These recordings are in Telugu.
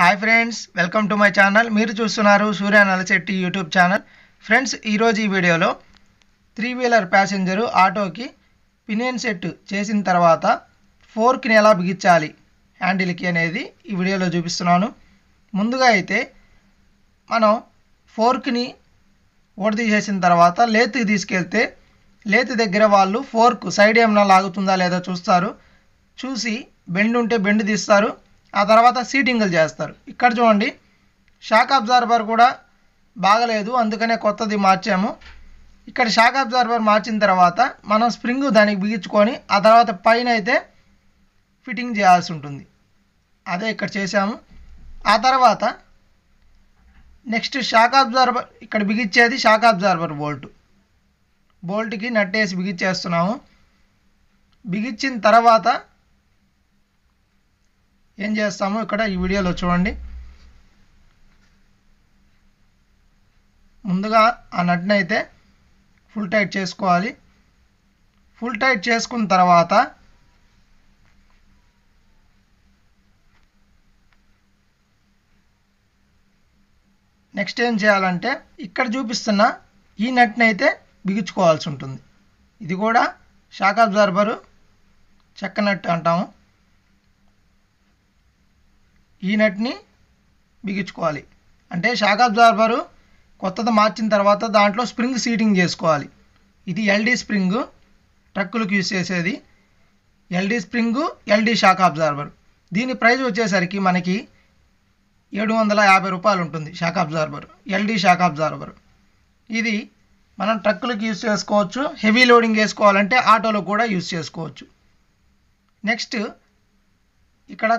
hi friends welcome to my channel మీరు చూస్తున్నారు Surya Nalasetti YouTube channel friends ఈరోజు ఈ వీడియోలో త్రీ వీలర్ ప్యాసింజరు ఆటోకి పినియన్ సెట్ చేసిన తర్వాత ఫోర్క్ని ఎలా బిగించాలి హ్యాండిల్కి అనేది ఈ వీడియోలో చూపిస్తున్నాను ముందుగా అయితే మనం ఫోర్క్ని తీసేసిన తర్వాత లేత్కి తీసుకెళ్తే లేత్ దగ్గర వాళ్ళు ఫోర్క్ సైడ్ ఏమైనా లాగుతుందా లేదా చూస్తారు చూసి బెండ్ ఉంటే బెండ్ తీస్తారు ఆ తర్వాత సీటింగ్లు చేస్తారు ఇక్కడ చూడండి షాక్ అబ్జార్బర్ కూడా బాగలేదు అందుకనే కొత్తది మార్చాము ఇక్కడ షాక్ అబ్జార్బర్ మార్చిన తర్వాత మనం స్ప్రింగ్ దానికి బిగించుకొని ఆ తర్వాత పైన అయితే ఫిట్టింగ్ చేయాల్సి ఉంటుంది అదే ఇక్కడ చేసాము ఆ తర్వాత నెక్స్ట్ షాక్ అబ్జార్బర్ ఇక్కడ బిగించేది షాక్ అబ్జార్బర్ బోల్ట్ బోల్ట్కి నట్టేసి బిగించేస్తున్నాము బిగించిన తర్వాత ఏం చేస్తాము ఇక్కడ ఈ వీడియోలో చూడండి ముందుగా ఆ నట్ని అయితే ఫుల్ టైట్ చేసుకోవాలి ఫుల్ టైట్ చేసుకున్న తర్వాత నెక్స్ట్ ఏం చేయాలంటే ఇక్కడ చూపిస్తున్న ఈ నట్ని అయితే బిగుచ్చుకోవాల్సి ఉంటుంది ఇది కూడా షాక్ అబ్జార్బరు చెక్క నట్ అంటాము ఈ నట్ని బిగించుకోవాలి అంటే షాక్ అబ్జార్బరు కొత్తది మార్చిన తర్వాత దాంట్లో స్ప్రింగ్ సీటింగ్ చేసుకోవాలి ఇది ఎల్డీ స్ప్రింగ్ ట్రక్కులకు యూజ్ చేసేది LD spring LD shock absorber దీని ప్రైస్ వచ్చేసరికి మనకి ఏడు వందల యాభై రూపాయలు ఉంటుంది shock absorber LD shock absorber ఇది మనం ట్రక్కులకు యూజ్ చేసుకోవచ్చు హెవీ లోడింగ్ వేసుకోవాలంటే ఆటోలో కూడా యూజ్ చేసుకోవచ్చు నెక్స్ట్ ఇక్కడ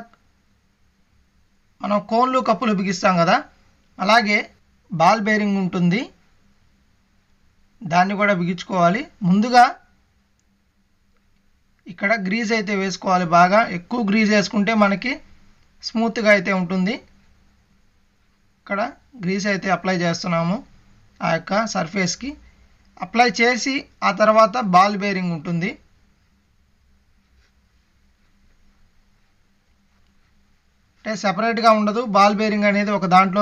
మనం కోన్లు కప్పులు బిగిస్తాం కదా అలాగే బాల్ బేరింగ్ ఉంటుంది దాన్ని కూడా బిగించుకోవాలి ముందుగా ఇక్కడ గ్రీజ్ అయితే వేసుకోవాలి బాగా ఎక్కువ గ్రీజ్ వేసుకుంటే మనకి స్మూత్గా అయితే ఉంటుంది ఇక్కడ గ్రీజ్ అయితే అప్లై చేస్తున్నాము ఆ యొక్క సర్ఫేస్కి అప్లై చేసి ఆ తర్వాత బాల్ బేరింగ్ ఉంటుంది అంటే సపరేట్గా ఉండదు బాల్ బేరింగ్ అనేది ఒక దాంట్లో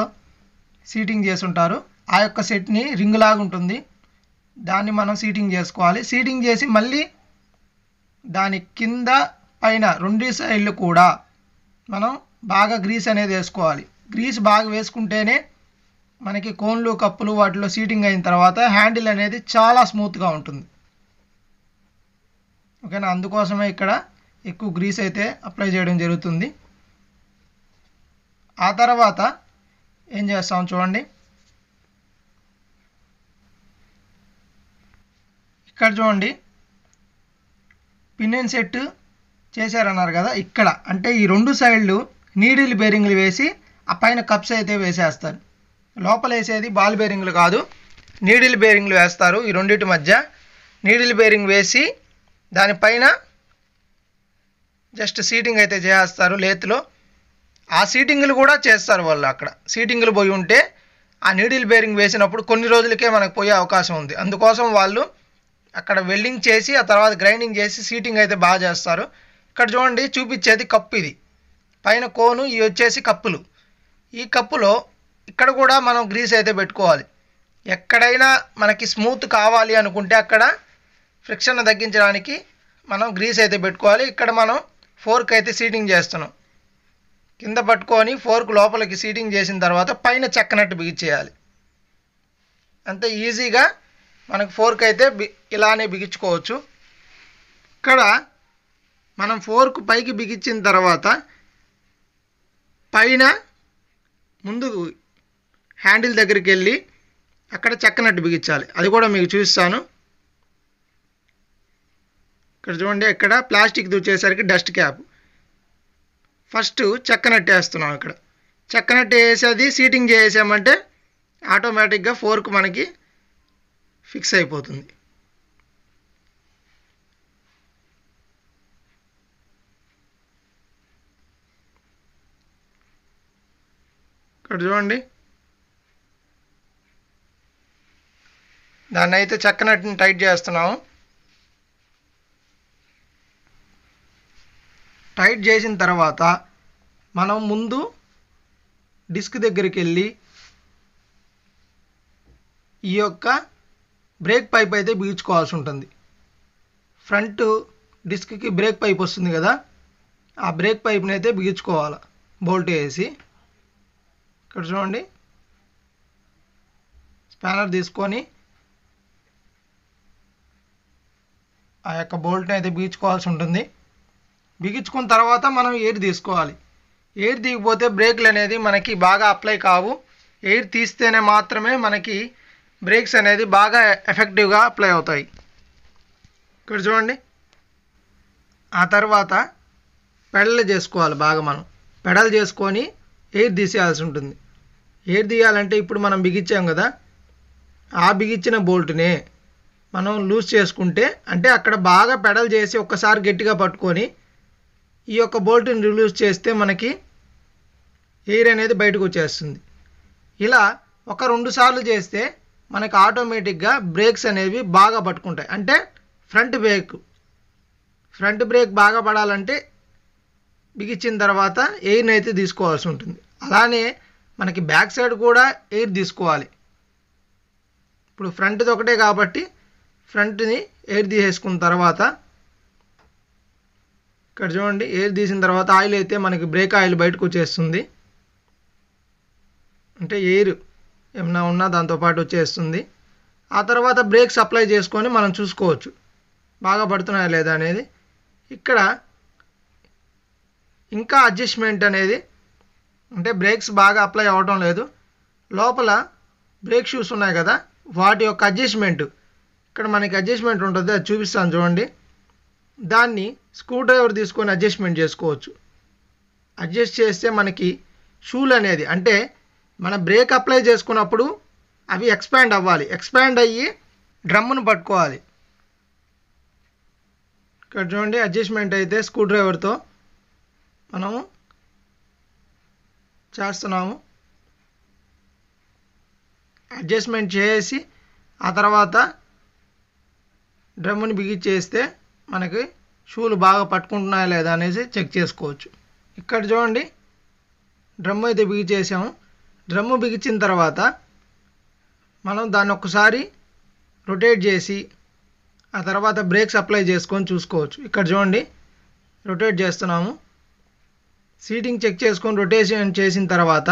సీటింగ్ చేసుంటారు ఆ యొక్క సెట్ని రింగ్ లాగా ఉంటుంది దాన్ని మనం సీటింగ్ చేసుకోవాలి సీటింగ్ చేసి మళ్ళీ దాని కింద పైన రెండు సైడ్లు కూడా మనం బాగా గ్రీస్ అనేది వేసుకోవాలి గ్రీస్ బాగా వేసుకుంటేనే మనకి కోన్లు కప్పులు వాటిలో సీటింగ్ అయిన తర్వాత హ్యాండిల్ అనేది చాలా స్మూత్గా ఉంటుంది ఓకేనా అందుకోసమే ఇక్కడ ఎక్కువ గ్రీస్ అయితే అప్లై చేయడం జరుగుతుంది ఆ తర్వాత ఏం చేస్తాం చూడండి ఇక్కడ చూడండి పిన్నెన్ సెట్ చేశారన్నారు కదా ఇక్కడ అంటే ఈ రెండు సైడ్లు నీడిల్ బేరింగ్లు వేసి ఆ పైన కప్స్ అయితే వేసేస్తారు లోపల వేసేది బాల్ బేరింగ్లు కాదు నీడిల్ బేరింగ్లు వేస్తారు ఈ రెండింటి మధ్య నీడిల్ బేరింగ్ వేసి దానిపైన జస్ట్ సీటింగ్ అయితే చేస్తారు లేత్లో ఆ సీటింగ్లు కూడా చేస్తారు వాళ్ళు అక్కడ సీటింగ్లు పోయి ఉంటే ఆ నీడిల్ బేరింగ్ వేసినప్పుడు కొన్ని రోజులకే మనకు పోయే అవకాశం ఉంది అందుకోసం వాళ్ళు అక్కడ వెల్డింగ్ చేసి ఆ తర్వాత గ్రైండింగ్ చేసి సీటింగ్ అయితే బాగా చేస్తారు ఇక్కడ చూడండి చూపించేది కప్పు ఇది పైన కోను ఇవి వచ్చేసి కప్పులు ఈ కప్పులో ఇక్కడ కూడా మనం గ్రీస్ అయితే పెట్టుకోవాలి ఎక్కడైనా మనకి స్మూత్ కావాలి అనుకుంటే అక్కడ ఫ్రిక్షన్ తగ్గించడానికి మనం గ్రీస్ అయితే పెట్టుకోవాలి ఇక్కడ మనం ఫోర్క్ అయితే సీటింగ్ చేస్తున్నాం కింద పట్టుకొని ఫోర్క్ లోపలికి సీటింగ్ చేసిన తర్వాత పైన చెక్కనట్టు బిగించేయాలి అంతే ఈజీగా మనకు ఫోర్క్ అయితే ఇలానే బిగించుకోవచ్చు ఇక్కడ మనం ఫోర్క్ పైకి బిగించిన తర్వాత పైన ముందు హ్యాండిల్ దగ్గరికి వెళ్ళి అక్కడ చెక్కనట్టు బిగించాలి అది కూడా మీకు చూస్తాను ఇక్కడ చూడండి ఇక్కడ ప్లాస్టిక్ దూచేసరికి డస్ట్ క్యాప్ ఫస్ట్ చెక్కనట్టు వేస్తున్నాం ఇక్కడ చెక్కనట్టు వేసేది సీటింగ్ చేసేసామంటే ఆటోమేటిక్గా ఫోర్క్ మనకి ఫిక్స్ అయిపోతుంది ఇక్కడ చూడండి దాన్ని అయితే చక్కనట్టుని టైట్ చేస్తున్నాము టైట్ చేసిన తర్వాత మనం ముందు డిస్క్ దగ్గరికి వెళ్ళి ఈ యొక్క బ్రేక్ పైప్ అయితే బిగించుకోవాల్సి ఉంటుంది ఫ్రంట్ డిస్క్కి బ్రేక్ పైప్ వస్తుంది కదా ఆ బ్రేక్ పైప్ని అయితే బిగించుకోవాలి బోల్ట్ వేసి ఇక్కడ చూడండి స్పానర్ తీసుకొని ఆ యొక్క బోల్ట్ని అయితే బిగించుకోవాల్సి ఉంటుంది బిగించుకున్న తర్వాత మనం ఎయిర్ తీసుకోవాలి ఎయిర్ దిగిపోతే బ్రేక్లు అనేది మనకి బాగా అప్లై కావు ఎయిర్ తీస్తేనే మాత్రమే మనకి బ్రేక్స్ అనేది బాగా ఎఫెక్టివ్గా అప్లై అవుతాయి ఇక్కడ చూడండి ఆ తర్వాత పెడల్ చేసుకోవాలి బాగా మనం పెడల్ చేసుకొని ఎయిర్ తీసేయాల్సి ఉంటుంది ఎయిర్ తీయాలంటే ఇప్పుడు మనం బిగించాం కదా ఆ బిగించిన బోల్ట్ని మనం లూజ్ చేసుకుంటే అంటే అక్కడ బాగా పెడల్ చేసి ఒక్కసారి గట్టిగా పట్టుకొని ఈ యొక్క బోల్ట్ని రిలీజ్ చేస్తే మనకి ఎయిర్ అనేది బయటకు వచ్చేస్తుంది ఇలా ఒక రెండు సార్లు చేస్తే మనకి ఆటోమేటిక్గా బ్రేక్స్ అనేవి బాగా పట్టుకుంటాయి అంటే ఫ్రంట్ బ్రేక్ ఫ్రంట్ బ్రేక్ బాగా పడాలంటే బిగించిన తర్వాత ఎయిర్ని అయితే తీసుకోవాల్సి ఉంటుంది అలానే మనకి బ్యాక్ సైడ్ కూడా ఎయిర్ తీసుకోవాలి ఇప్పుడు ఫ్రంట్ది ఒకటే కాబట్టి ఫ్రంట్ని ఎయిర్ తీసేసుకున్న తర్వాత ఇక్కడ చూడండి ఎయిర్ తీసిన తర్వాత ఆయిల్ అయితే మనకి బ్రేక్ ఆయిల్ బయటకు వచ్చేస్తుంది అంటే ఎయిర్ ఏమైనా ఉన్నా దాంతోపాటు వచ్చేస్తుంది ఆ తర్వాత బ్రేక్ సప్లై చేసుకొని మనం చూసుకోవచ్చు బాగా పడుతున్నాయా లేదా అనేది ఇక్కడ ఇంకా అడ్జస్ట్మెంట్ అనేది అంటే బ్రేక్స్ బాగా అప్లై అవ్వటం లేదు లోపల బ్రేక్ షూస్ ఉన్నాయి కదా వాటి యొక్క అడ్జస్ట్మెంట్ ఇక్కడ మనకి అడ్జస్ట్మెంట్ ఉంటుంది అది చూపిస్తాను చూడండి దాన్ని స్క్రూ డ్రైవర్ తీసుకొని అడ్జస్ట్మెంట్ చేసుకోవచ్చు అడ్జస్ట్ చేస్తే మనకి షూల్ అనేది అంటే మన బ్రేక్ అప్లై చేసుకున్నప్పుడు అవి ఎక్స్పాండ్ అవ్వాలి ఎక్స్పాండ్ అయ్యి డ్రమ్ను పట్టుకోవాలి ఇక్కడ చూడండి అడ్జస్ట్మెంట్ అయితే స్క్రూ డ్రైవర్తో మనము చేస్తున్నాము అడ్జస్ట్మెంట్ చేసి ఆ తర్వాత డ్రమ్ని చేస్తే మనకి షూలు బాగా పట్టుకుంటున్నాయా లేదా అనేసి చెక్ చేసుకోవచ్చు ఇక్కడ చూడండి డ్రమ్ము అయితే బిగిచేసాము డ్రమ్ము బిగించిన తర్వాత మనం దాన్ని ఒకసారి రొటేట్ చేసి ఆ తర్వాత బ్రేక్స్ అప్లై చేసుకొని చూసుకోవచ్చు ఇక్కడ చూడండి రొటేట్ చేస్తున్నాము సీటింగ్ చెక్ చేసుకొని రొటేషన్ చేసిన తర్వాత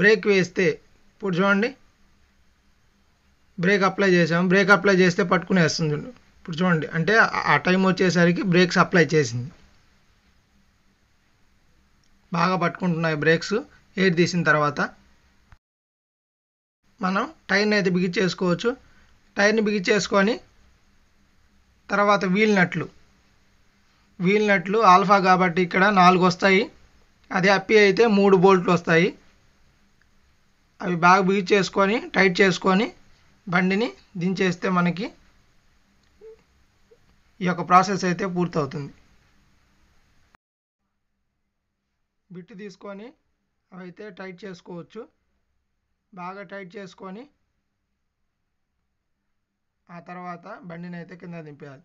బ్రేక్ వేస్తే ఇప్పుడు చూడండి బ్రేక్ అప్లై చేసాము బ్రేక్ అప్లై చేస్తే పట్టుకునేస్తుంది ఇప్పుడు చూడండి అంటే ఆ టైం వచ్చేసరికి బ్రేక్స్ అప్లై చేసింది బాగా పట్టుకుంటున్నాయి బ్రేక్స్ ఎయిర్ తీసిన తర్వాత మనం టైర్ని అయితే బిగించేసుకోవచ్చు టైర్ని బిగించేసుకొని తర్వాత వీల్ నట్లు వీల్ నట్లు ఆల్ఫా కాబట్టి ఇక్కడ నాలుగు వస్తాయి అదే అప్పి అయితే మూడు బోల్ట్లు వస్తాయి అవి బాగా చేసుకొని టైట్ చేసుకొని బండిని దించేస్తే మనకి ఈ యొక్క ప్రాసెస్ అయితే పూర్తవుతుంది బిట్టు తీసుకొని అవైతే టైట్ చేసుకోవచ్చు బాగా టైట్ చేసుకొని ఆ తర్వాత బండిని అయితే కింద దింపేయాలి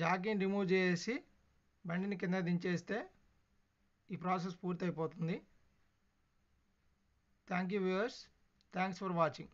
జాకిని రిమూవ్ చేసి బండిని కింద దించేస్తే ఈ ప్రాసెస్ పూర్తయిపోతుంది thank you viewers thanks for watching